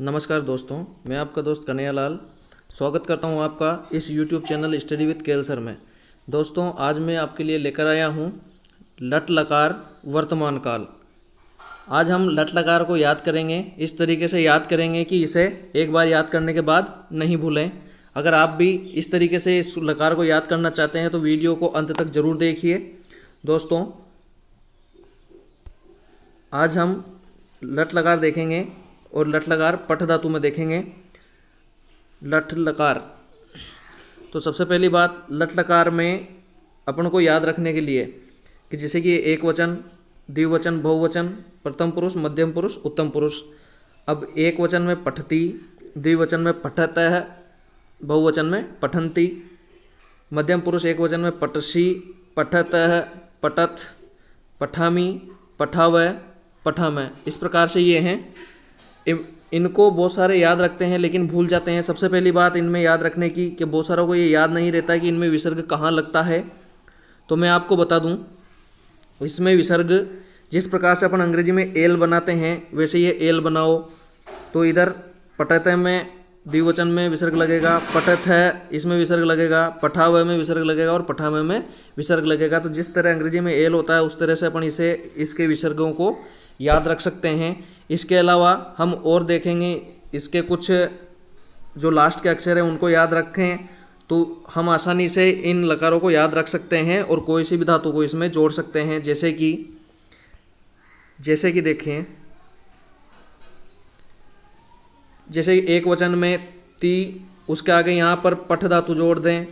नमस्कार दोस्तों मैं आपका दोस्त कन्हैया लाल स्वागत करता हूं आपका इस YouTube चैनल स्टडी विद केलसर में दोस्तों आज मैं आपके लिए लेकर आया हूं लट लकार वर्तमान काल आज हम लट लकार को याद करेंगे इस तरीके से याद करेंगे कि इसे एक बार याद करने के बाद नहीं भूलें अगर आप भी इस तरीके से इस लकार को याद करना चाहते हैं तो वीडियो को अंत तक ज़रूर देखिए दोस्तों आज हम लट लकार देखेंगे और लठ लकार पठ धातु में देखेंगे लठ लकार तो सबसे पहली बात लठ लकार में अपन को याद रखने के लिए कि जैसे कि एक वचन द्विवचन बहुवचन प्रथम पुरुष मध्यम पुरुष उत्तम पुरुष अब एक वचन में पठती द्विवचन में पठत है बहुवचन में पठंती मध्यम पुरुष एक वचन में पटसी पठत है पठत पठामी पठाव पठाम इस प्रकार से ये हैं इनको बहुत सारे याद रखते हैं लेकिन भूल जाते हैं सबसे पहली बात इनमें याद रखने की कि बहुत सारों को ये याद नहीं रहता कि इनमें विसर्ग कहाँ लगता है तो मैं आपको बता दूँ इसमें विसर्ग जिस प्रकार से अपन अंग्रेजी में एल बनाते हैं वैसे ये एल बनाओ तो इधर पटत में द्विवचन में विसर्ग लगेगा पटत है इसमें विसर्ग लगेगा पठाव में विसर्ग लगेगा और पठावे में विसर्ग लगेगा तो जिस तरह अंग्रेजी में एल होता है उस तरह से अपन इसे इसके विसर्गों को याद रख सकते हैं इसके अलावा हम और देखेंगे इसके कुछ जो लास्ट के अक्षर हैं उनको याद रखें तो हम आसानी से इन लकारों को याद रख सकते हैं और कोई सी भी धातु को इसमें जोड़ सकते हैं जैसे कि जैसे कि देखें जैसे एक वचन में ती उसके आगे यहाँ पर पठ धातु जोड़ दें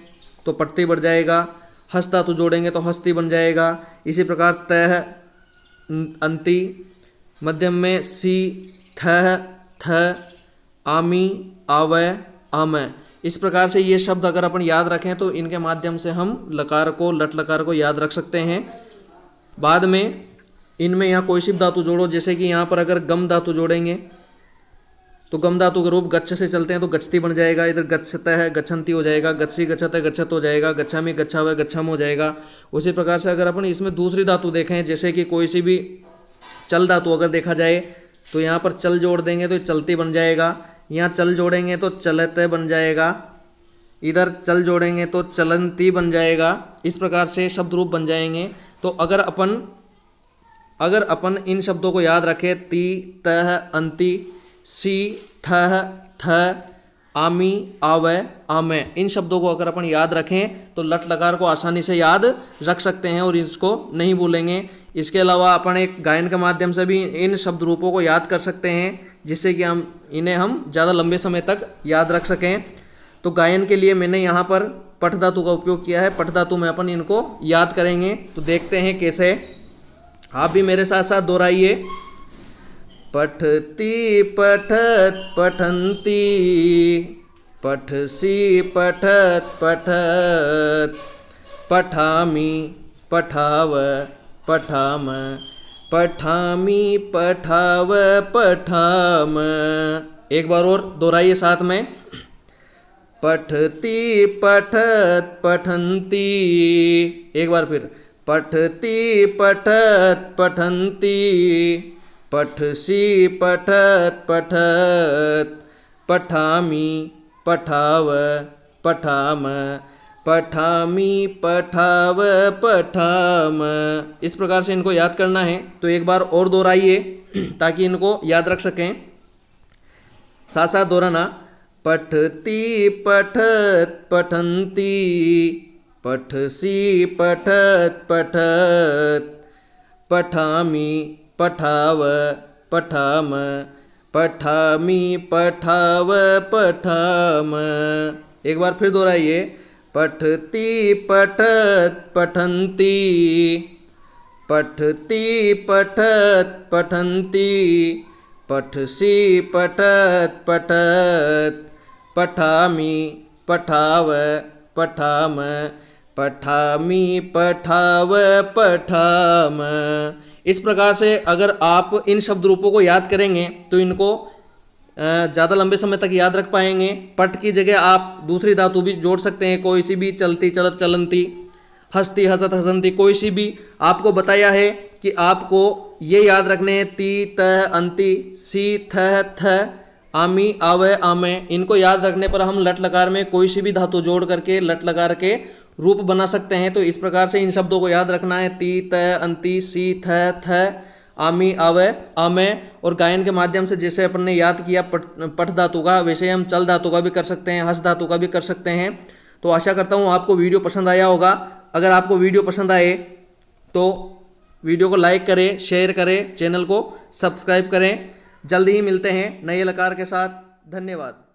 तो पट्टी बढ़ जाएगा हस्त धातु जोड़ेंगे तो हस्ती बन जाएगा इसी प्रकार तह अं, अंति मध्यम में सी थ थ आमी आवय आम इस प्रकार से ये शब्द अगर अपन याद रखें तो इनके माध्यम से हम लकार को लट लकार को याद रख सकते हैं बाद में इनमें यहाँ कोई शिव धातु जोड़ो जैसे कि यहाँ पर अगर गम धातु जोड़ेंगे तो गम धातु के रूप गच्छ से चलते हैं तो गच्छती बन जाएगा इधर गच्छत है गच्छंती हो जाएगा गच्छी गच्छत है गच्छत हो जाएगा गच्छा में गच्छा हुआ गच्छम हो जाएगा उसी प्रकार से अगर अपन इसमें दूसरी धातु देखें जैसे कि कोई सी भी चल धातु तो अगर देखा जाए तो यहाँ पर चल जोड़ देंगे तो चलते बन जाएगा यहाँ चल जोड़ेंगे तो चलते बन जाएगा इधर चल जोड़ेंगे तो चलंती बन जाएगा इस प्रकार से शब्द रूप बन जाएंगे तो अगर अपन अगर अपन इन शब्दों को याद रखें ती तह अंति सी थह थ आमी आव आमे इन शब्दों को अगर अपन याद रखें तो लट लकार को आसानी से याद रख सकते हैं और इसको नहीं भूलेंगे इसके अलावा अपन एक गायन के माध्यम से भी इन शब्द रूपों को याद कर सकते हैं जिससे कि हम इन्हें हम ज़्यादा लंबे समय तक याद रख सकें तो गायन के लिए मैंने यहाँ पर पठ धातु का उपयोग किया है पठ धातु में अपन इनको याद करेंगे तो देखते हैं कैसे आप भी मेरे साथ साथ दोहराइए पठती पठत पठंती पठसी पठत पठत पठामी पठाव पठाम पठामी पठाव पठाम एक बार और दोहराइए साथ में पठती पठत पठंती एक बार फिर पठती पठत पठंती पठसी पठत पठत पठामी पठाव पठाम पठामी पठाव पठाम इस प्रकार से इनको याद करना है तो एक बार और दोहराइए ताकि इनको याद रख सकें साथ साथ दोहराना पठती पठत पठंती पठसी पठत पठत पठामी पठाव पठाम पठामी पठाव पठाम एक बार फिर दोहराइए पठती पठत पठंती पठती पठत पठंती पठसी पठत पठत पठामी पठाव पठाम पठामी पठाव पठाम इस प्रकार से अगर आप इन शब्द रूपों को याद करेंगे तो इनको ज़्यादा लंबे समय तक याद रख पाएंगे पट की जगह आप दूसरी धातु भी जोड़ सकते हैं कोई सी भी चलती चलत चलंती हंसती हंसत हसंती कोई सी भी आपको बताया है कि आपको ये याद रखने हैं ती तह अंति सी थह थ आमी आवे आमे इनको याद रखने पर हम लट लकार में कोई सी भी धातु जोड़ करके लट लकार के रूप बना सकते हैं तो इस प्रकार से इन शब्दों को याद रखना है ती तह अंति सी थ थ आमी अवय अमय और गायन के माध्यम से जैसे अपन ने याद किया पठ पठ धातु का वैसे हम चल धातु का भी कर सकते हैं हंस धातु का भी कर सकते हैं तो आशा करता हूँ आपको वीडियो पसंद आया होगा अगर आपको वीडियो पसंद आए तो वीडियो को लाइक करें शेयर करें चैनल को सब्सक्राइब करें जल्दी ही मिलते हैं नए लकार के साथ धन्यवाद